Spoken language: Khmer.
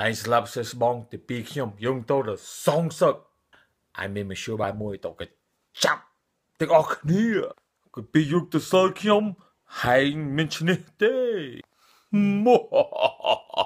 ហើយស្លាប់សេះស្បងទីពីខ្ញុំយងតោដល់សងសឹកហើយមានមជ្ឈបាយមួយតកចាប់ទាំងអស់គ្នាគឺពីយុគទៅសើខ្ញុំហែងមានឈ្នះទេមក